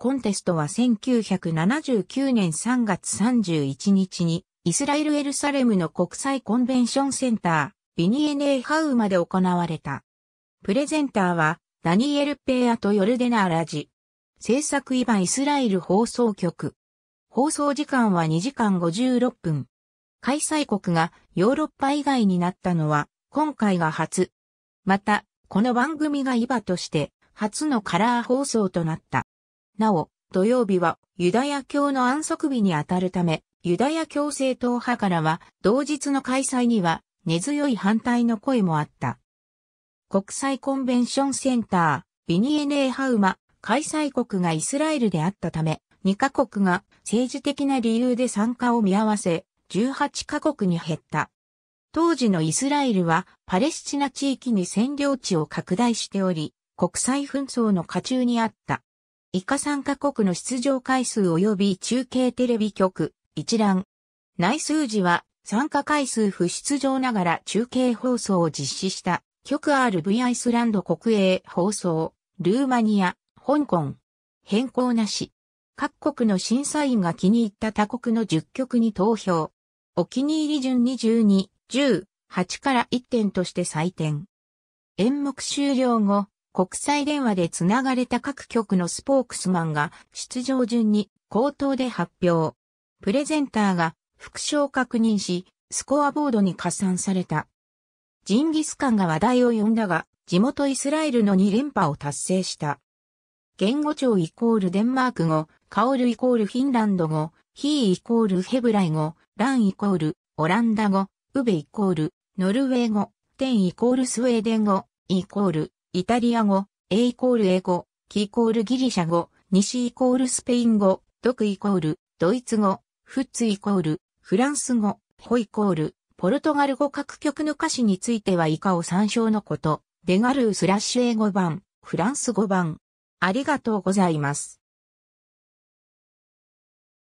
コンテストは1979年3月31日にイスラエル・エルサレムの国際コンベンションセンタービニエネーハウまで行われた。プレゼンターはダニエル・ペアとヨルデナ・アラジ。制作イバイスラエル放送局。放送時間は2時間56分。開催国がヨーロッパ以外になったのは今回が初。また、この番組がイバとして初のカラー放送となった。なお、土曜日はユダヤ教の安息日にあたるため、ユダヤ教政党派からは同日の開催には根強い反対の声もあった。国際コンベンションセンター、ビニエネーハウマ、開催国がイスラエルであったため、2カ国が政治的な理由で参加を見合わせ、18カ国に減った。当時のイスラエルはパレスチナ地域に占領地を拡大しており、国際紛争の下中にあった。以下参加国の出場回数及び中継テレビ局、一覧。内数字は、参加回数不出場ながら中継放送を実施した、局 RV アイスランド国営放送、ルーマニア、香港。変更なし。各国の審査員が気に入った他国の10局に投票。お気に入り順22、10、8から1点として採点。演目終了後、国際電話でつながれた各局のスポークスマンが出場順に口頭で発表。プレゼンターが副賞を確認し、スコアボードに加算された。ジンギスカンが話題を呼んだが、地元イスラエルの2連覇を達成した。言語庁イコールデンマーク語、カオルイコールフィンランド語、ヒーイコールヘブライ語、ランイコールオランダ語、ウベイコールノルウェー語、テンイコールスウェーデン語、イコールイタリア語、A イコール英語、キイコールギリシャ語、西イコールスペイン語、ドクイコール、ドイツ語、フッツイコール、フランス語、ホイコール、ポルトガル語各曲の歌詞については以下を参照のこと、デガルースラッシュ英語版、フランス語版。ありがとうございます。